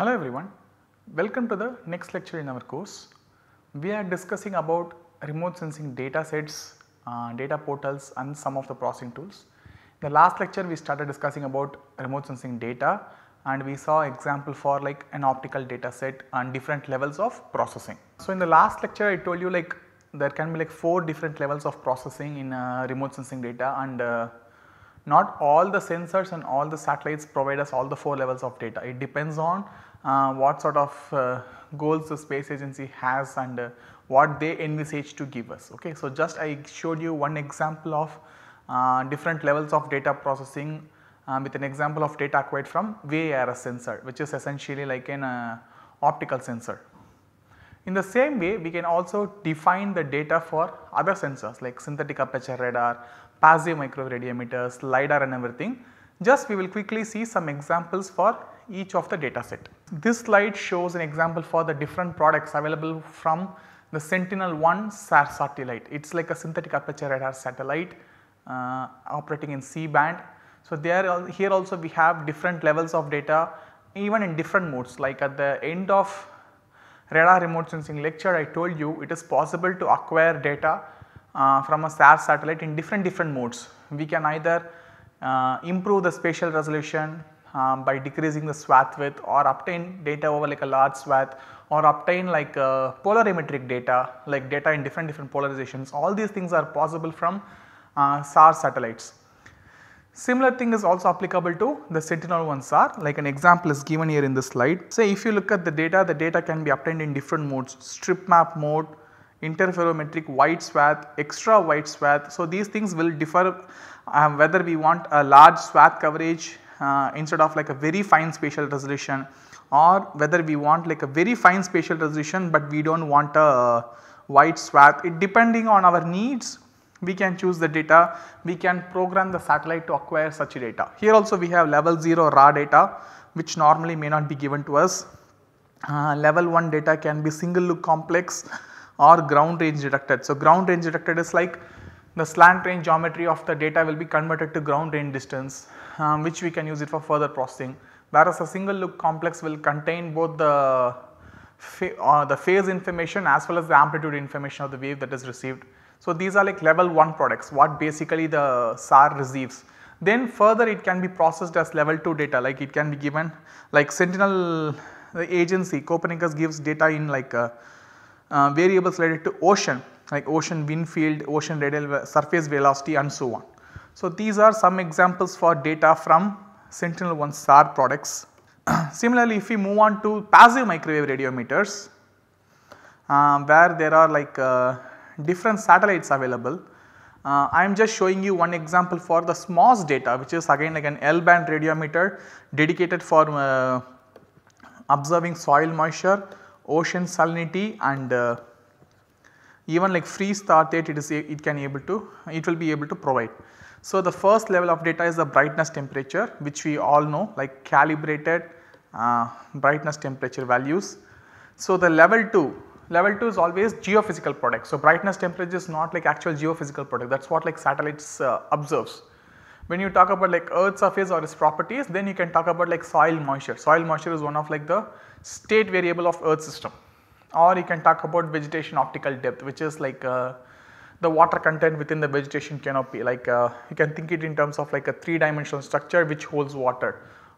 Hello everyone, welcome to the next lecture in our course. We are discussing about remote sensing data sets, uh, data portals and some of the processing tools. In the last lecture we started discussing about remote sensing data and we saw example for like an optical data set and different levels of processing. So in the last lecture I told you like there can be like 4 different levels of processing in uh, remote sensing data and uh, not all the sensors and all the satellites provide us all the 4 levels of data. It depends on uh, what sort of uh, goals the space agency has and uh, what they envisage to give us. Okay. So, just I showed you one example of different levels of data processing um, with an example of data acquired from VARS sensor which is essentially like an uh, optical sensor. In the same way we can also define the data for other sensors like synthetic aperture radar, passive radiometer, LiDAR and everything. Just we will quickly see some examples for each of the data set. This slide shows an example for the different products available from the Sentinel-1 SAR satellite. It is like a synthetic aperture radar satellite uh, operating in C band. So, there here also we have different levels of data even in different modes like at the end of radar remote sensing lecture I told you it is possible to acquire data uh, from a SAR satellite in different different modes. We can either uh, improve the spatial resolution, um, by decreasing the swath width or obtain data over like a large swath or obtain like uh, polarimetric data like data in different different polarizations all these things are possible from uh, SAR satellites. Similar thing is also applicable to the Sentinel-1 SAR like an example is given here in this slide. Say if you look at the data the data can be obtained in different modes strip map mode, interferometric wide swath, extra wide swath. So, these things will differ um, whether we want a large swath coverage uh, instead of like a very fine spatial resolution or whether we want like a very fine spatial resolution but we do not want a wide swath. It depending on our needs we can choose the data, we can program the satellite to acquire such data. Here also we have level 0 raw data which normally may not be given to us. Uh, level 1 data can be single look complex or ground range detected. So, ground range detected is like the slant range geometry of the data will be converted to ground range distance um, which we can use it for further processing. Whereas a single loop complex will contain both the, uh, the phase information as well as the amplitude information of the wave that is received. So, these are like level 1 products what basically the SAR receives. Then further it can be processed as level 2 data like it can be given like Sentinel the agency Copernicus gives data in like uh, uh, variables related to ocean like ocean wind field, ocean radial surface velocity and so on. So, these are some examples for data from Sentinel-1 SAR products. Similarly, if we move on to passive microwave radiometers, uh, where there are like uh, different satellites available. Uh, I am just showing you one example for the SMOS data which is again like an L band radiometer dedicated for uh, observing soil moisture, ocean salinity and uh, even like free star date it is it can able to it will be able to provide. So, the first level of data is the brightness temperature which we all know like calibrated uh, brightness temperature values. So, the level 2 level 2 is always geophysical product. So, brightness temperature is not like actual geophysical product that is what like satellites uh, observes. When you talk about like earth surface or its properties then you can talk about like soil moisture. Soil moisture is one of like the state variable of earth system or you can talk about vegetation optical depth which is like uh, the water content within the vegetation canopy like uh, you can think it in terms of like a 3 dimensional structure which holds water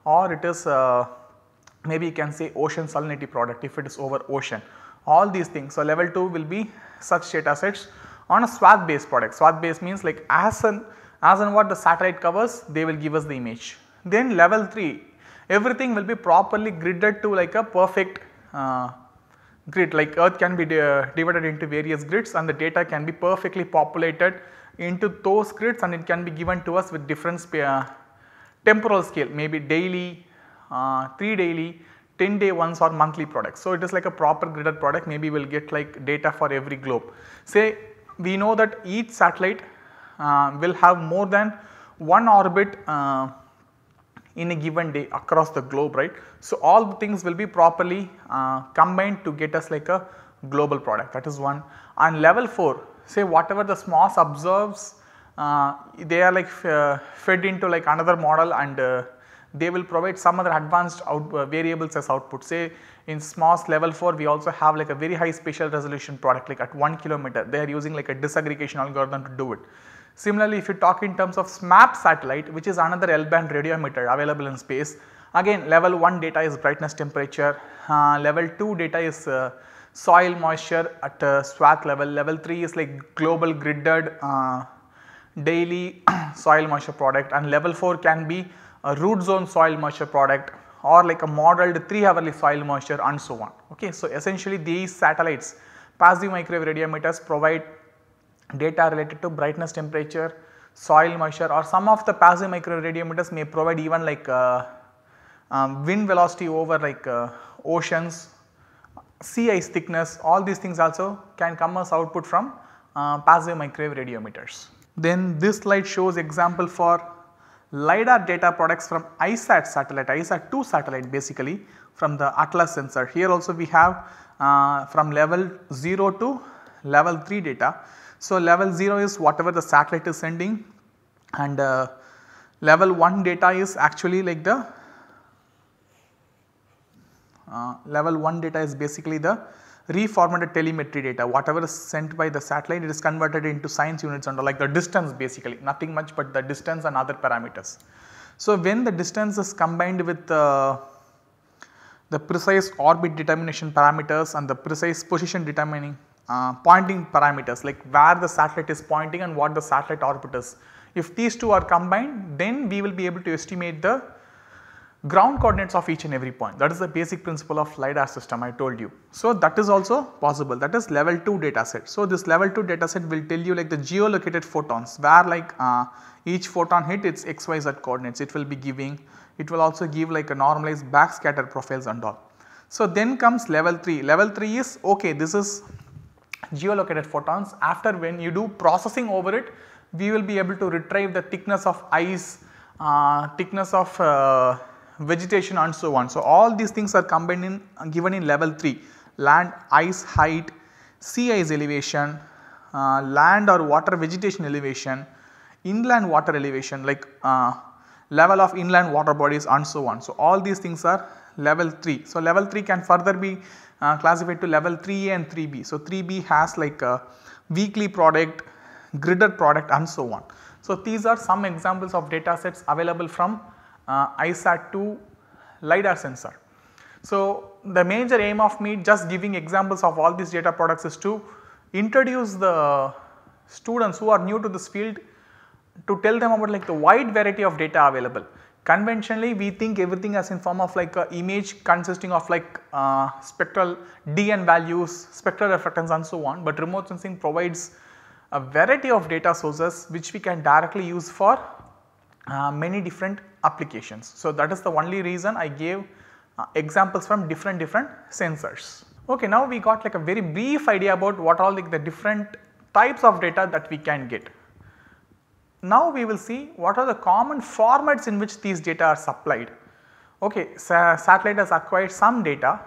or it is uh, maybe you can say ocean salinity product if it is over ocean all these things. So, level 2 will be such data sets on a swath based product swath based means like as and as and what the satellite covers they will give us the image. Then level 3 everything will be properly gridded to like a perfect uh, grid like earth can be uh, divided into various grids and the data can be perfectly populated into those grids and it can be given to us with different uh, temporal scale maybe daily, uh, 3 daily, 10 day ones or monthly products. So, it is like a proper gridded product maybe we will get like data for every globe. Say we know that each satellite uh, will have more than one orbit uh, in a given day across the globe right. So, all things will be properly uh, combined to get us like a global product that is one and level 4 say whatever the SMOS observes uh, they are like uh, fed into like another model and uh, they will provide some other advanced out, uh, variables as output. Say in SMOS level 4 we also have like a very high spatial resolution product like at 1 kilometer they are using like a disaggregation algorithm to do it. Similarly, if you talk in terms of SMAP satellite which is another L band radio emitter available in space, again level 1 data is brightness temperature, uh, level 2 data is uh, soil moisture at uh, swath level, level 3 is like global gridded uh, daily soil moisture product and level 4 can be a root zone soil moisture product or like a modeled 3 hourly soil moisture and so on. Okay. So, essentially these satellites passive microwave radiometers provide Data related to brightness, temperature, soil moisture or some of the passive micro radiometers may provide even like uh, um, wind velocity over like uh, oceans, sea ice thickness all these things also can come as output from uh, passive microwave radiometers. Then this slide shows example for LiDAR data products from ISAT satellite, ISAT 2 satellite basically from the Atlas sensor. Here also we have uh, from level 0 to level 3 data. So, level 0 is whatever the satellite is sending and uh, level 1 data is actually like the uh, level 1 data is basically the reformatted telemetry data whatever is sent by the satellite it is converted into science units under like the distance basically nothing much but the distance and other parameters. So, when the distance is combined with uh, the precise orbit determination parameters and the precise position determining uh, pointing parameters like where the satellite is pointing and what the satellite orbit is. If these two are combined then we will be able to estimate the ground coordinates of each and every point that is the basic principle of LiDAR system I told you. So that is also possible that is level 2 data set. So this level 2 data set will tell you like the geolocated photons where like uh, each photon hit its xyz coordinates it will be giving it will also give like a normalized backscatter profiles and all. So then comes level 3, level 3 is okay this is geolocated photons after when you do processing over it we will be able to retrieve the thickness of ice, uh, thickness of uh, vegetation and so on. So, all these things are combined in given in level 3 land ice height, sea ice elevation, uh, land or water vegetation elevation, inland water elevation like uh, level of inland water bodies and so on. So, all these things are level 3. So, level 3 can further be uh, classified to level 3A and 3B. So, 3B has like a weekly product, gridded product and so on. So, these are some examples of data sets available from uh, ISAT to LiDAR sensor. So, the major aim of me just giving examples of all these data products is to introduce the students who are new to this field to tell them about like the wide variety of data available. Conventionally we think everything as in form of like a uh, image consisting of like uh, spectral DN values, spectral reflectance and so on, but remote sensing provides a variety of data sources which we can directly use for uh, many different applications. So, that is the only reason I gave uh, examples from different different sensors. Okay, now we got like a very brief idea about what all like the different types of data that we can get. Now we will see what are the common formats in which these data are supplied. Okay, satellite has acquired some data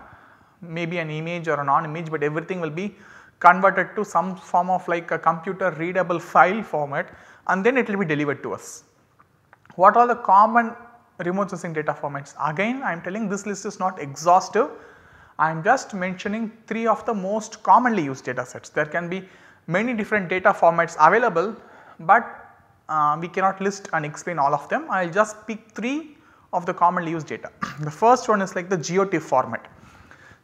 maybe an image or a non-image but everything will be converted to some form of like a computer readable file format and then it will be delivered to us. What are the common remote sensing data formats? Again I am telling this list is not exhaustive. I am just mentioning 3 of the most commonly used data sets. There can be many different data formats available but uh, we cannot list and explain all of them. I will just pick 3 of the commonly used data. the first one is like the GeoTIFF format.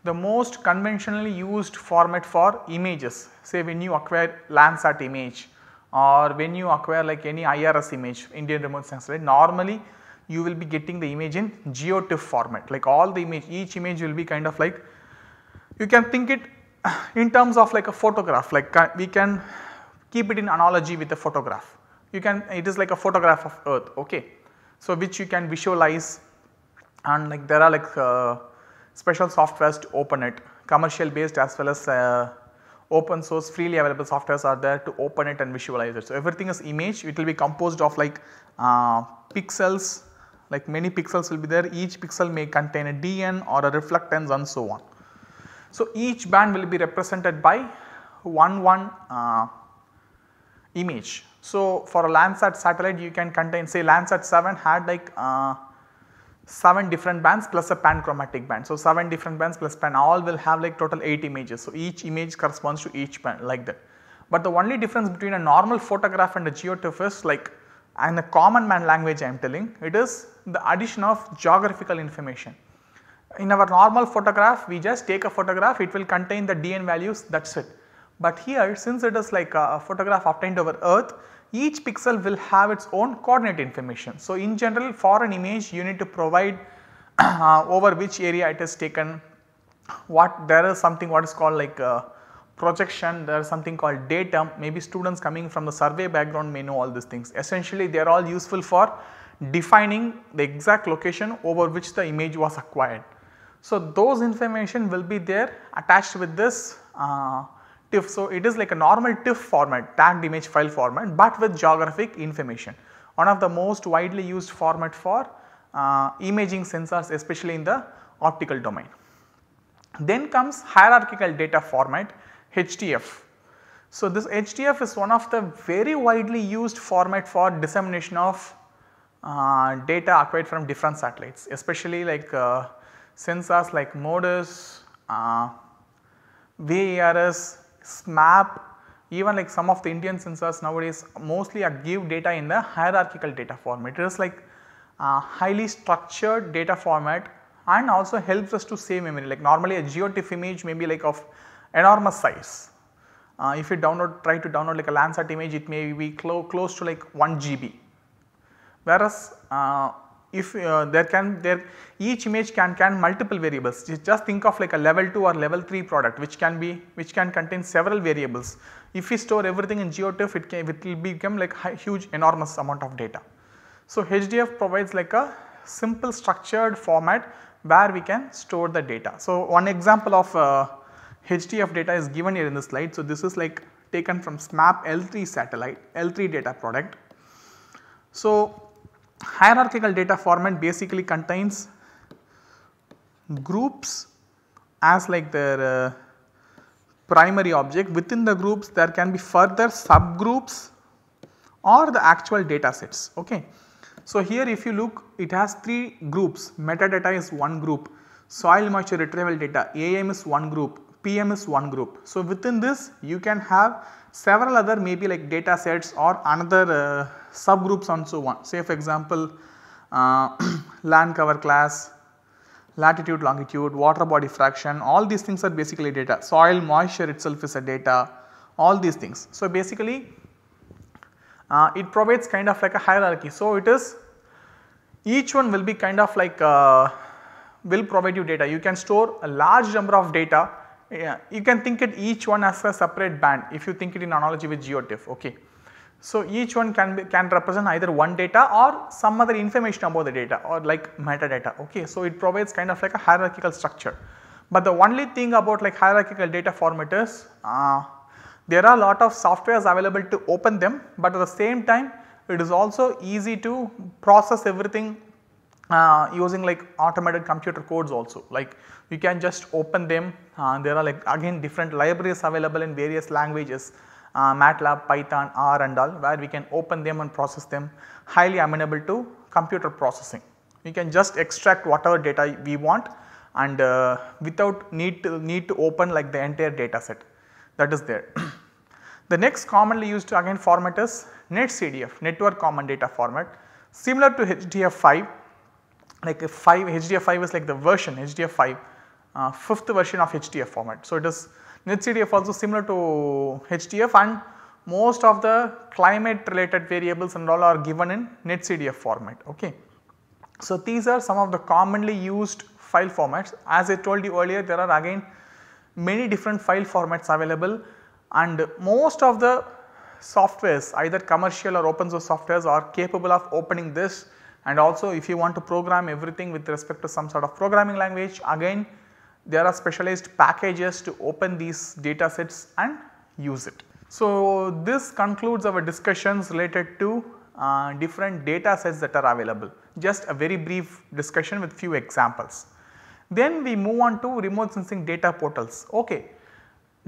The most conventionally used format for images say when you acquire Landsat image or when you acquire like any IRS image Indian remote sensor right? normally you will be getting the image in GeoTIFF format like all the image each image will be kind of like you can think it in terms of like a photograph like we can keep it in analogy with a photograph you can it is like a photograph of earth okay. So, which you can visualize and like there are like uh, special softwares to open it commercial based as well as uh, open source freely available softwares are there to open it and visualize it. So, everything is image it will be composed of like uh, pixels like many pixels will be there each pixel may contain a DN or a reflectance and so on. So, each band will be represented by one one uh, image so, for a Landsat satellite you can contain say Landsat 7 had like uh, 7 different bands plus a panchromatic band. So, 7 different bands plus pan all will have like total 8 images. So, each image corresponds to each band like that. But the only difference between a normal photograph and a geotiff is like in a common man language I am telling it is the addition of geographical information. In our normal photograph we just take a photograph it will contain the DN values that is it but here since it is like a photograph obtained over earth, each pixel will have its own coordinate information. So, in general for an image you need to provide uh, over which area it is taken, what there is something what is called like uh, projection, there is something called datum, maybe students coming from the survey background may know all these things. Essentially they are all useful for defining the exact location over which the image was acquired. So, those information will be there attached with this uh, TIFF. So, it is like a normal TIFF format tagged image file format but with geographic information one of the most widely used format for uh, imaging sensors especially in the optical domain. Then comes hierarchical data format HDF. So, this HDF is one of the very widely used format for dissemination of uh, data acquired from different satellites especially like uh, sensors like MODIS, uh, VARS, SMAP, even like some of the Indian sensors nowadays mostly are give data in the hierarchical data format. It is like highly structured data format and also helps us to save memory like normally a GeoTIFF image may be like of enormous size. Uh, if you download try to download like a Landsat image it may be clo close to like 1 GB whereas uh, if uh, there can there each image can can multiple variables just think of like a level 2 or level 3 product which can be which can contain several variables. If we store everything in GeoTIFF it can it will become like huge enormous amount of data. So HDF provides like a simple structured format where we can store the data. So one example of uh, HDF data is given here in the slide. So this is like taken from SMAP L3 satellite L3 data product. So hierarchical data format basically contains groups as like their uh, primary object within the groups there can be further subgroups or the actual data sets. Okay. So, here if you look it has 3 groups metadata is one group, soil moisture retrieval data AM is one group, PM is one group. So, within this you can have several other maybe like data sets or another uh, subgroups and so on. Say for example, uh, land cover class, latitude, longitude, water body fraction all these things are basically data, soil moisture itself is a data all these things. So, basically uh, it provides kind of like a hierarchy. So, it is each one will be kind of like uh, will provide you data. You can store a large number of data, yeah. you can think it each one as a separate band if you think it in analogy with geotiff. Okay. So, each one can be, can represent either one data or some other information about the data or like metadata ok. So, it provides kind of like a hierarchical structure. But the only thing about like hierarchical data format is uh, there are a lot of softwares available to open them but at the same time it is also easy to process everything uh, using like automated computer codes also like you can just open them uh, there are like again different libraries available in various languages uh, MATLAB, Python, R and all where we can open them and process them highly amenable to computer processing. We can just extract whatever data we want and uh, without need to need to open like the entire data set that is there. the next commonly used again format is NetCDF network common data format similar to HDF5 like 5 HDF5 is like the version HDF5 uh, fifth version of HDF format. So, it is NetCDF also similar to HDF and most of the climate related variables and all are given in NetCDF format. Okay. So, these are some of the commonly used file formats as I told you earlier there are again many different file formats available and most of the softwares either commercial or open source softwares are capable of opening this and also if you want to program everything with respect to some sort of programming language again there are specialized packages to open these data sets and use it. So, this concludes our discussions related to uh, different data sets that are available just a very brief discussion with few examples. Then we move on to remote sensing data portals. Okay,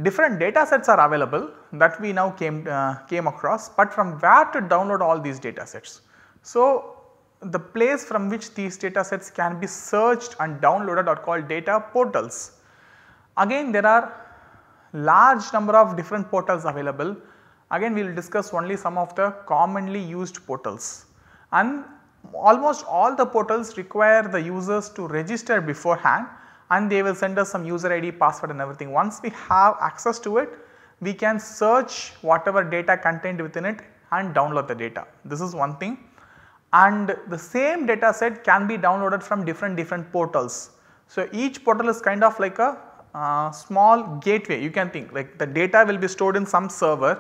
different data sets are available that we now came, uh, came across but from where to download all these data sets. So, the place from which these data sets can be searched and downloaded are called data portals. Again there are large number of different portals available. Again we will discuss only some of the commonly used portals and almost all the portals require the users to register beforehand and they will send us some user ID, password and everything. Once we have access to it, we can search whatever data contained within it and download the data. This is one thing and the same data set can be downloaded from different different portals. So, each portal is kind of like a uh, small gateway you can think like the data will be stored in some server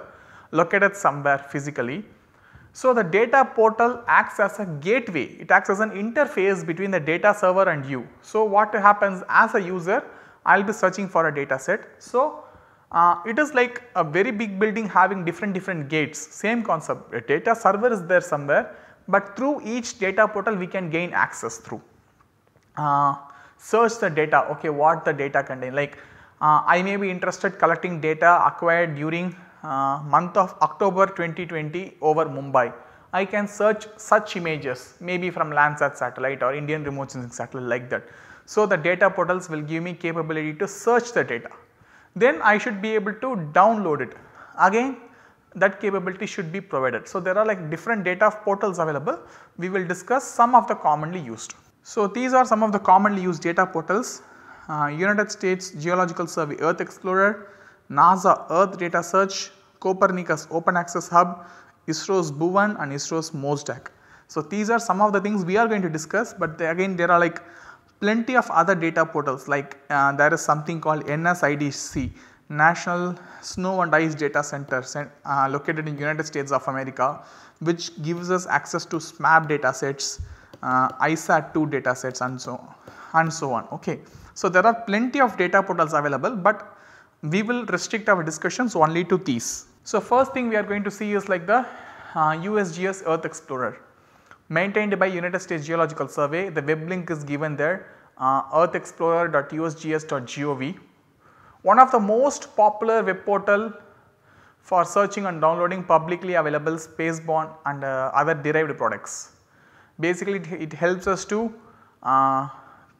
located somewhere physically. So, the data portal acts as a gateway it acts as an interface between the data server and you. So, what happens as a user I will be searching for a data set. So, uh, it is like a very big building having different different gates same concept a data server is there somewhere but through each data portal we can gain access through. Uh, search the data okay what the data contain like uh, I may be interested collecting data acquired during uh, month of October 2020 over Mumbai. I can search such images maybe from Landsat satellite or Indian remote sensing satellite like that. So, the data portals will give me capability to search the data. Then I should be able to download it. Again that capability should be provided. So, there are like different data portals available. We will discuss some of the commonly used. So, these are some of the commonly used data portals. Uh, United States Geological Survey Earth Explorer, NASA Earth Data Search, Copernicus Open Access Hub, ISRO's Bhuvan and ISRO's MOSDAC. So, these are some of the things we are going to discuss but they, again there are like plenty of other data portals like uh, there is something called NSIDC National Snow and Ice Data Center uh, located in United States of America which gives us access to SMAP datasets, uh, ISAT2 datasets and so on, and so on. Okay. So, there are plenty of data portals available, but we will restrict our discussions only to these. So, first thing we are going to see is like the uh, USGS Earth Explorer maintained by United States Geological Survey the web link is given there uh, earthexplorer.usgs.gov one of the most popular web portal for searching and downloading publicly available spaceborne and uh, other derived products. Basically it, it helps us to uh,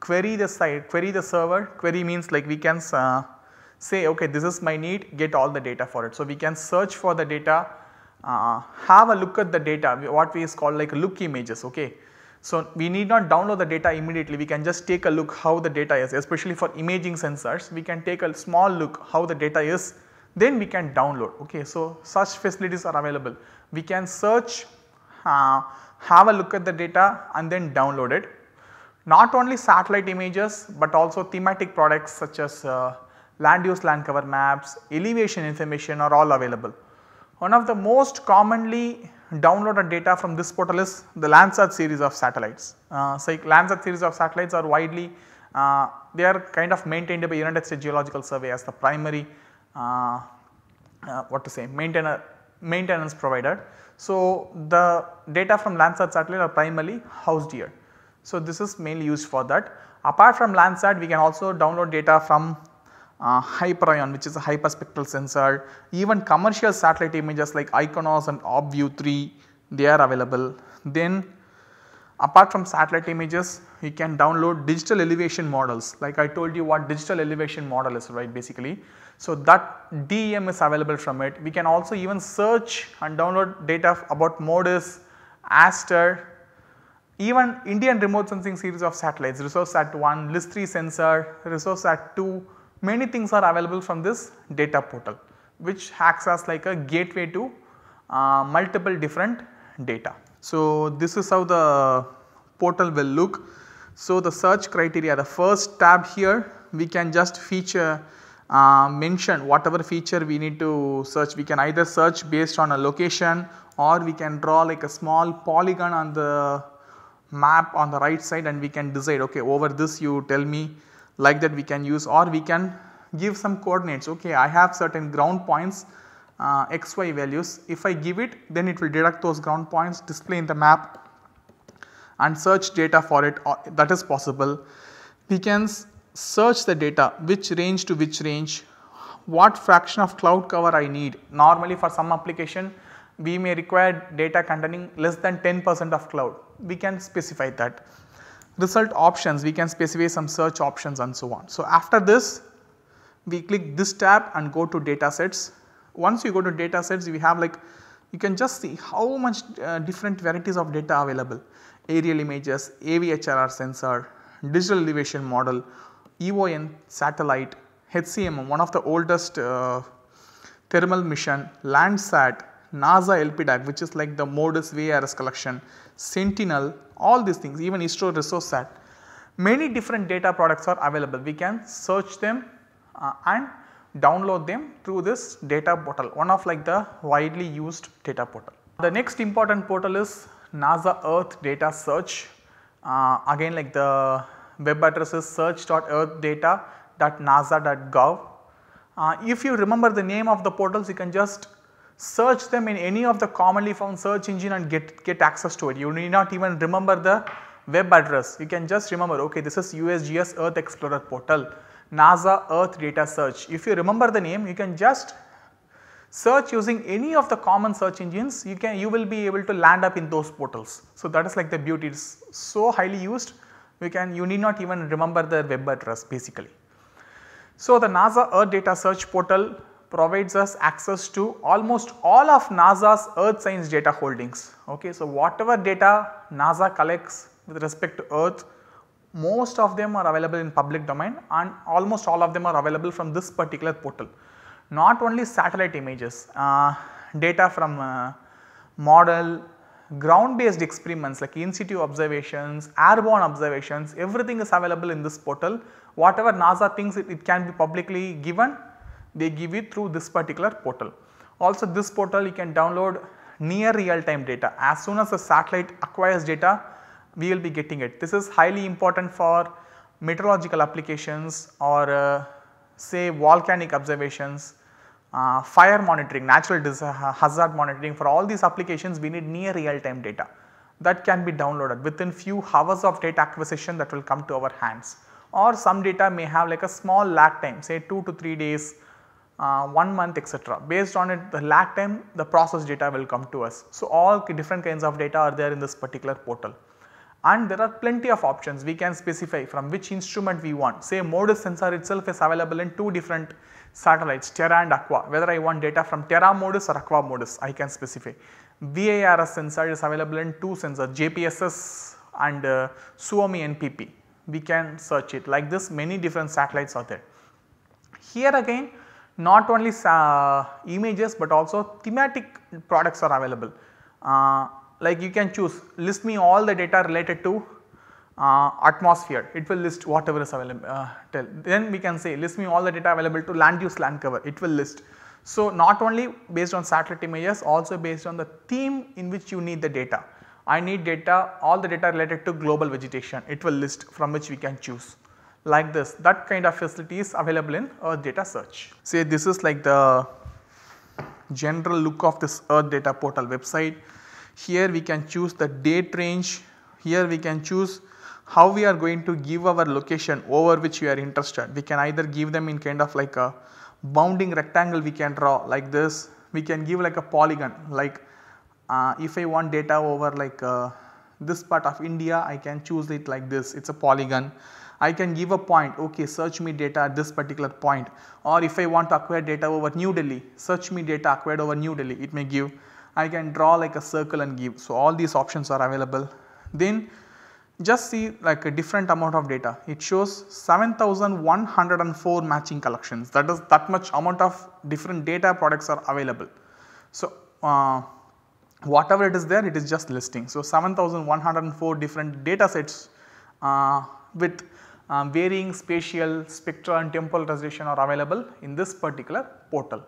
query the site, query the server, query means like we can uh, say okay this is my need get all the data for it. So, we can search for the data, uh, have a look at the data what we is called like look images okay. So, we need not download the data immediately, we can just take a look how the data is especially for imaging sensors, we can take a small look how the data is then we can download. Okay. So, such facilities are available. We can search, uh, have a look at the data and then download it. Not only satellite images, but also thematic products such as uh, land use land cover maps, elevation information are all available. One of the most commonly downloaded data from this portal is the Landsat series of satellites. Uh, so Landsat series of satellites are widely, uh, they are kind of maintained by United States Geological Survey as the primary uh, uh, what to say maintainer, maintenance provider. So the data from Landsat satellite are primarily housed here. So this is mainly used for that. Apart from Landsat we can also download data from uh, hyperion which is a hyperspectral sensor, even commercial satellite images like ICONOS and OBView 3 they are available. Then apart from satellite images you can download digital elevation models like I told you what digital elevation model is right basically. So that DEM is available from it. We can also even search and download data about MODIS, ASTER, even Indian remote sensing series of satellites ResourceSat 1, LIST 3 sensor, ResourceSat 2 many things are available from this data portal which acts as like a gateway to uh, multiple different data. So, this is how the portal will look. So, the search criteria the first tab here we can just feature uh, mention whatever feature we need to search we can either search based on a location or we can draw like a small polygon on the map on the right side and we can decide okay over this you tell me like that we can use or we can give some coordinates okay I have certain ground points uh, xy values if I give it then it will deduct those ground points display in the map and search data for it uh, that is possible. We can search the data which range to which range what fraction of cloud cover I need normally for some application we may require data containing less than 10 percent of cloud we can specify that result options we can specify some search options and so on. So, after this we click this tab and go to data sets. Once you go to data sets we have like you can just see how much uh, different varieties of data available aerial images, AVHRR sensor, digital elevation model, EON satellite, HCM one of the oldest uh, thermal mission, Landsat, NASA LPDAC which is like the MODIS VARS collection, Sentinel, all these things even ISRO resource sat. Many different data products are available. We can search them uh, and download them through this data portal, one of like the widely used data portal. The next important portal is NASA Earth data search. Uh, again like the web address is search.earthdata.nasa.gov. Uh, if you remember the name of the portals you can just search them in any of the commonly found search engine and get, get access to it. You need not even remember the web address. You can just remember okay this is USGS Earth Explorer portal, NASA Earth data search. If you remember the name you can just search using any of the common search engines you can you will be able to land up in those portals. So that is like the beauty it is so highly used we can you need not even remember the web address basically. So the NASA Earth data search portal provides us access to almost all of NASA's earth science data holdings. Okay. So, whatever data NASA collects with respect to earth, most of them are available in public domain and almost all of them are available from this particular portal. Not only satellite images, uh, data from uh, model, ground based experiments like in situ observations, airborne observations everything is available in this portal. Whatever NASA thinks it, it can be publicly given they give it through this particular portal. Also this portal you can download near real time data as soon as the satellite acquires data we will be getting it. This is highly important for meteorological applications or uh, say volcanic observations, uh, fire monitoring, natural hazard monitoring for all these applications we need near real time data that can be downloaded within few hours of data acquisition that will come to our hands or some data may have like a small lag time say 2 to 3 days uh, 1 month etc. Based on it the lag time the process data will come to us. So, all different kinds of data are there in this particular portal and there are plenty of options we can specify from which instrument we want. Say MODIS sensor itself is available in two different satellites Terra and Aqua whether I want data from Terra MODIS or Aqua MODIS I can specify. VARS sensor is available in two sensors JPSS and uh, Suomi NPP we can search it like this many different satellites are there. Here again not only uh, images but also thematic products are available. Uh, like you can choose list me all the data related to uh, atmosphere it will list whatever is available uh, tell. Then we can say list me all the data available to land use land cover it will list. So, not only based on satellite images also based on the theme in which you need the data. I need data all the data related to global vegetation it will list from which we can choose like this that kind of facility is available in earth data search. Say this is like the general look of this earth data portal website. Here we can choose the date range, here we can choose how we are going to give our location over which we are interested. We can either give them in kind of like a bounding rectangle we can draw like this, we can give like a polygon like uh, if I want data over like uh, this part of India I can choose it like this it is a polygon I can give a point okay search me data at this particular point or if I want to acquire data over New Delhi search me data acquired over New Delhi it may give I can draw like a circle and give. So, all these options are available. Then just see like a different amount of data it shows 7104 matching collections that is that much amount of different data products are available. So, uh, whatever it is there it is just listing. So, 7104 different data sets uh, with um, varying spatial spectral and temporal resolution are available in this particular portal.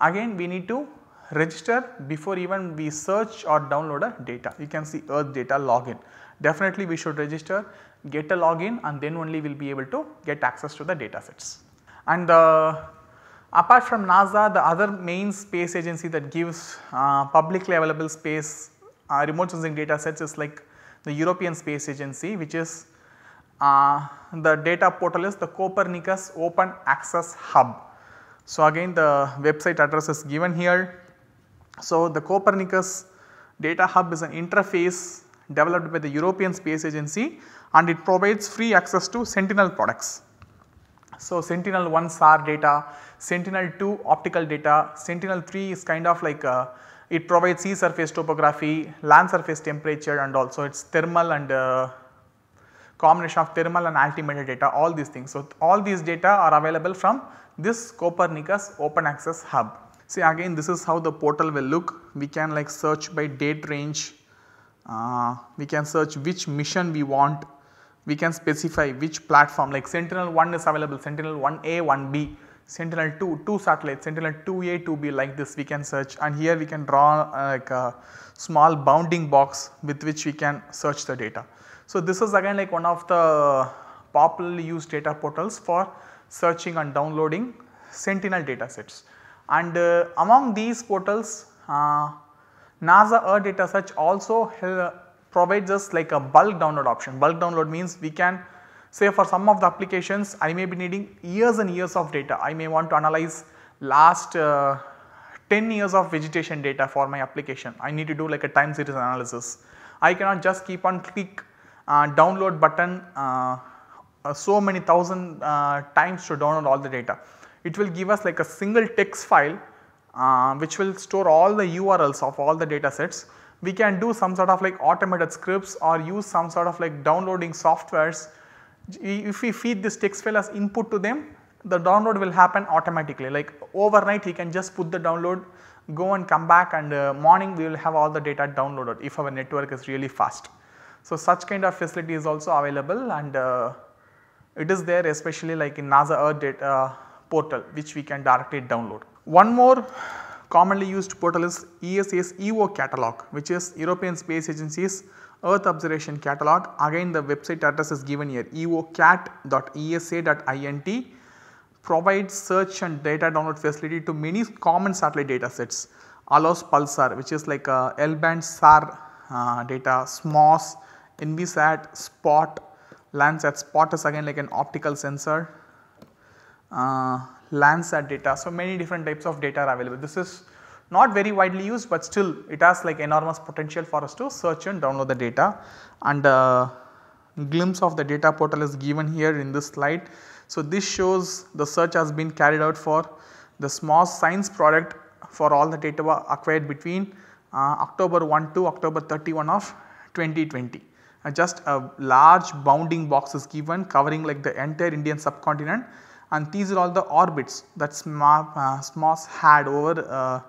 Again we need to register before even we search or download a data. You can see earth data login. Definitely we should register, get a login and then only we will be able to get access to the data sets. And uh, apart from NASA the other main space agency that gives uh, publicly available space uh, remote sensing data sets is like the European Space Agency which is uh, the data portal is the Copernicus Open Access Hub. So, again the website address is given here. So, the Copernicus data hub is an interface developed by the European Space Agency and it provides free access to Sentinel products. So, Sentinel 1 SAR data, Sentinel 2 optical data, Sentinel 3 is kind of like a, uh, it provides sea surface topography, land surface temperature and also its thermal and uh, combination of thermal and altimeter data all these things. So, all these data are available from this Copernicus open access hub. See again this is how the portal will look we can like search by date range, uh, we can search which mission we want, we can specify which platform like Sentinel 1 is available, Sentinel 1A, 1B, Sentinel 2, 2 satellites, Sentinel 2A, 2B like this we can search and here we can draw uh, like a small bounding box with which we can search the data. So, this is again like one of the popularly used data portals for searching and downloading sentinel data sets. And uh, among these portals uh, NASA Earth data search also uh, provides us like a bulk download option. Bulk download means we can say for some of the applications I may be needing years and years of data. I may want to analyze last uh, 10 years of vegetation data for my application. I need to do like a time series analysis. I cannot just keep on click uh, download button uh, so many thousand uh, times to download all the data. It will give us like a single text file which will store all the URLs of all the data sets we can do some sort of like automated scripts or use some sort of like downloading softwares. If we feed this text file as input to them, the download will happen automatically like overnight we can just put the download, go and come back and uh, morning we will have all the data downloaded if our network is really fast. So, such kind of facility is also available and uh, it is there especially like in NASA Earth data uh, portal which we can directly download. One more commonly used portal is ESA's EO catalog which is European Space Agency's Earth Observation Catalog. Again the website address is given here eocat.esa.int provides search and data download facility to many common satellite data sets allows pulsar which is like uh, L band SAR uh, data, SMOS, NVSAT, spot Landsat, spot is again like an optical sensor uh, Landsat data. So, many different types of data are available. This is not very widely used, but still it has like enormous potential for us to search and download the data and uh, glimpse of the data portal is given here in this slide. So, this shows the search has been carried out for the small science product for all the data acquired between uh, October 1 to October 31 of 2020 just a large bounding box is given covering like the entire Indian subcontinent and these are all the orbits that uh, SMOS had over uh,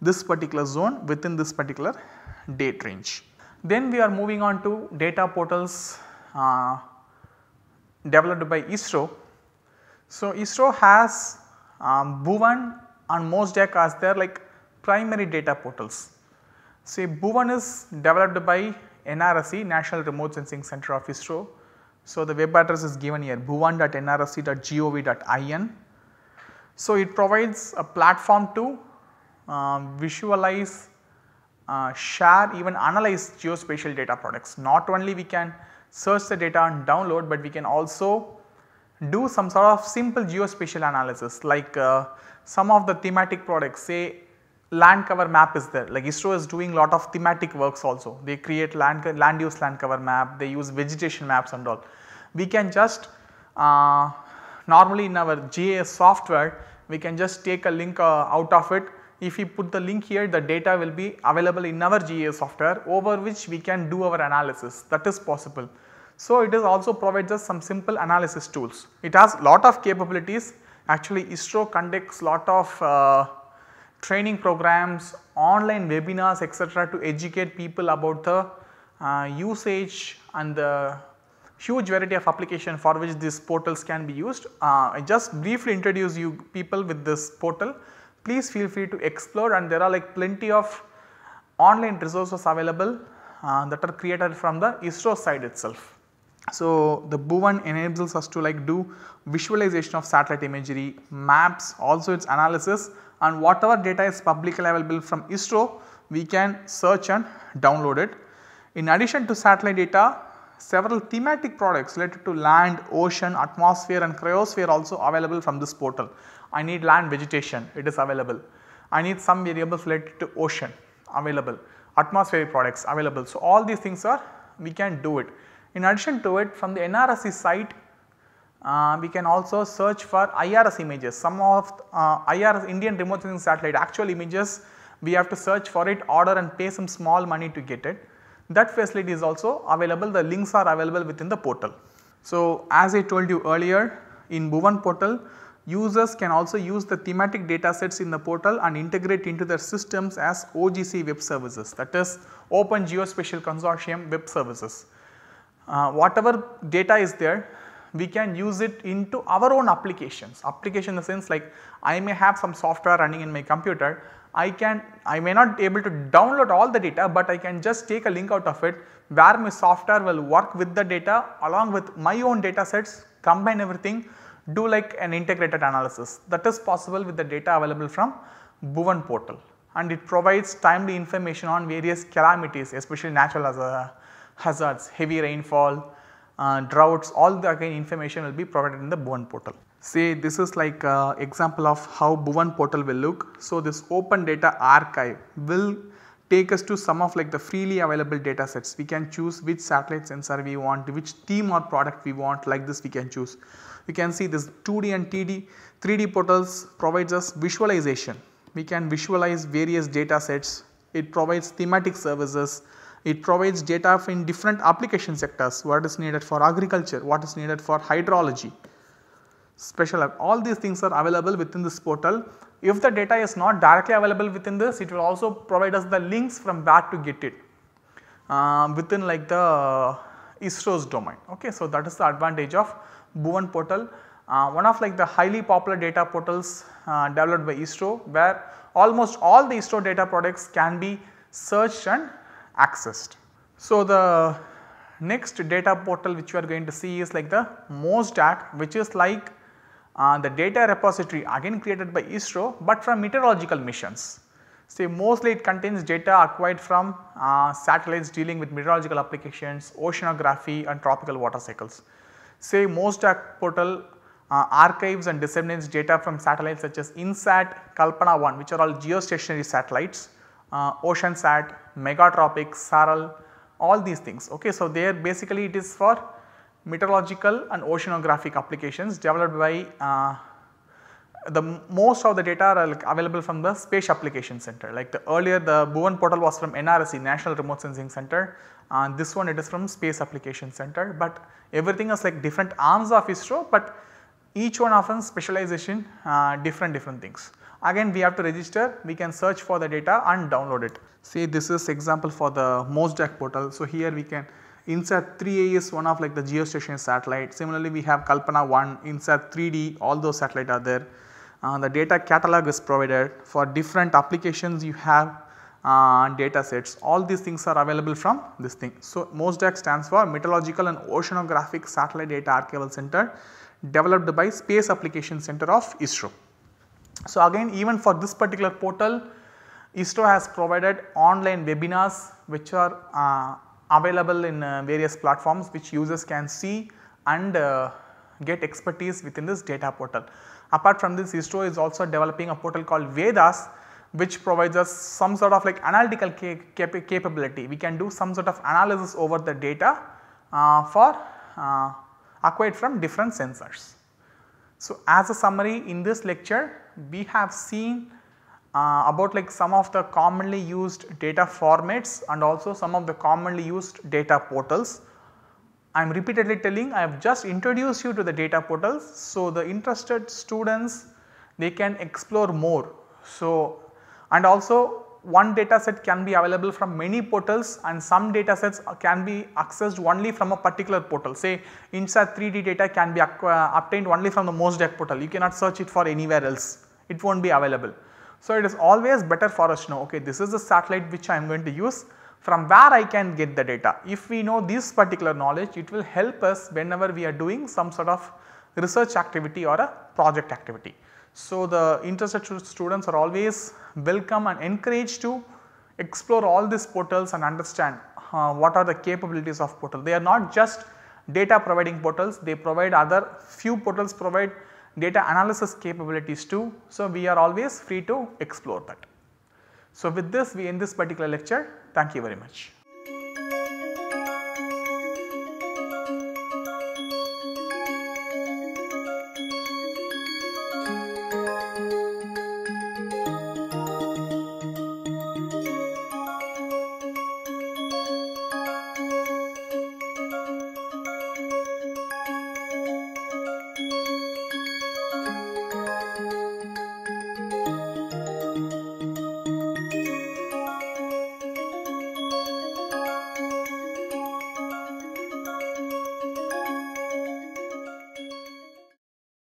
this particular zone within this particular date range. Then we are moving on to data portals uh, developed by ISRO. So, ISRO has um, Bhuvan and MOSDEC as their like primary data portals. Say Bhuvan is developed by NRSC National Remote Sensing Center of ISRO. So, the web address is given here bhuvan.nrsc.gov.in. So, it provides a platform to uh, visualize, uh, share even analyze geospatial data products. Not only we can search the data and download, but we can also do some sort of simple geospatial analysis like uh, some of the thematic products say land cover map is there like ISRO is doing lot of thematic works also they create land, land use land cover map they use vegetation maps and all. We can just uh, normally in our GIS software we can just take a link uh, out of it if we put the link here the data will be available in our GIS software over which we can do our analysis that is possible. So, it is also provides us some simple analysis tools. It has lot of capabilities actually ISRO conducts lot of uh, training programs, online webinars etc. to educate people about the uh, usage and the huge variety of application for which these portals can be used. Uh, I just briefly introduce you people with this portal. Please feel free to explore and there are like plenty of online resources available uh, that are created from the ISRO side itself. So, the Bhuvan enables us to like do visualization of satellite imagery, maps, also its analysis and whatever data is publicly available from ISRO we can search and download it. In addition to satellite data several thematic products related to land, ocean, atmosphere and cryosphere also available from this portal. I need land vegetation it is available. I need some variables related to ocean available, atmospheric products available. So, all these things are we can do it. In addition to it from the NRSC site uh, we can also search for IRS images. Some of uh, IRS Indian remote sensing satellite actual images we have to search for it order and pay some small money to get it. That facility is also available the links are available within the portal. So, as I told you earlier in Bhuvan portal users can also use the thematic data sets in the portal and integrate into their systems as OGC web services that is Open Geospatial Consortium web services. Uh, whatever data is there we can use it into our own applications. Application in the sense like I may have some software running in my computer, I can I may not be able to download all the data, but I can just take a link out of it where my software will work with the data along with my own data sets, combine everything, do like an integrated analysis. That is possible with the data available from Bhuvan portal and it provides timely information on various calamities especially natural hazards, heavy rainfall, uh, droughts all the again information will be provided in the Bhuvan portal. Say this is like uh, example of how Bhuvan portal will look. So this open data archive will take us to some of like the freely available data sets. We can choose which satellite sensor we want, which theme or product we want like this we can choose. You can see this 2D and 3D, 3D portals provides us visualization. We can visualize various data sets, it provides thematic services, it provides data in different application sectors, what is needed for agriculture, what is needed for hydrology, special All these things are available within this portal. If the data is not directly available within this, it will also provide us the links from where to get it uh, within like the ISRO's domain. Okay, so that is the advantage of Bhuvan portal. Uh, one of like the highly popular data portals uh, developed by ISRO where almost all the ISRO data products can be searched and accessed. So, the next data portal which we are going to see is like the MOSDAT which is like uh, the data repository again created by ISRO but from meteorological missions. See mostly it contains data acquired from uh, satellites dealing with meteorological applications, oceanography and tropical water cycles. Say MOSDAT portal uh, archives and disseminates data from satellites such as INSAT, Kalpana 1 which are all geostationary satellites, uh, OceanSat, megatropic, saral all these things ok. So, there basically it is for meteorological and oceanographic applications developed by uh, the most of the data are like available from the space application center like the earlier the Bhuvan portal was from NRC National Remote Sensing Center and this one it is from space application center but everything is like different arms of ISRO but each one of them specialization uh, different different things. Again we have to register, we can search for the data and download it. Say this is example for the MOSDAQ portal. So here we can insert 3A is one of like the geostationary satellite. Similarly we have Kalpana 1, insert 3D all those satellite are there. Uh, the data catalog is provided for different applications you have uh, data sets all these things are available from this thing. So, MOSDAC stands for Meteorological and Oceanographic Satellite Data Archival Center developed by Space Application Center of ISRO. So, again even for this particular portal ISTO has provided online webinars which are uh, available in uh, various platforms which users can see and uh, get expertise within this data portal. Apart from this ISTO is also developing a portal called Vedas which provides us some sort of like analytical cap capability. We can do some sort of analysis over the data uh, for uh, acquired from different sensors. So, as a summary in this lecture we have seen uh, about like some of the commonly used data formats and also some of the commonly used data portals. I am repeatedly telling I have just introduced you to the data portals. So, the interested students they can explore more. So, and also one data set can be available from many portals and some data sets can be accessed only from a particular portal. Say INSAT 3D data can be uh, obtained only from the MOSDEC portal, you cannot search it for anywhere else, it will not be available. So, it is always better for us to know okay this is the satellite which I am going to use from where I can get the data. If we know this particular knowledge it will help us whenever we are doing some sort of research activity or a project activity. So, the interested students are always welcome and encouraged to explore all these portals and understand uh, what are the capabilities of portal. They are not just data providing portals, they provide other few portals provide data analysis capabilities too. So, we are always free to explore that. So, with this we end this particular lecture. Thank you very much.